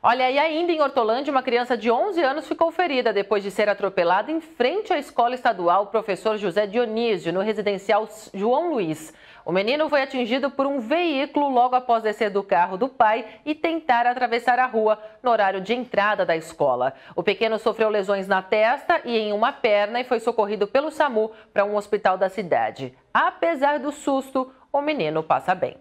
Olha, e ainda em Hortolândia, uma criança de 11 anos ficou ferida depois de ser atropelada em frente à escola estadual Professor José Dionísio, no residencial João Luiz. O menino foi atingido por um veículo logo após descer do carro do pai e tentar atravessar a rua no horário de entrada da escola. O pequeno sofreu lesões na testa e em uma perna e foi socorrido pelo SAMU para um hospital da cidade. Apesar do susto, o menino passa bem.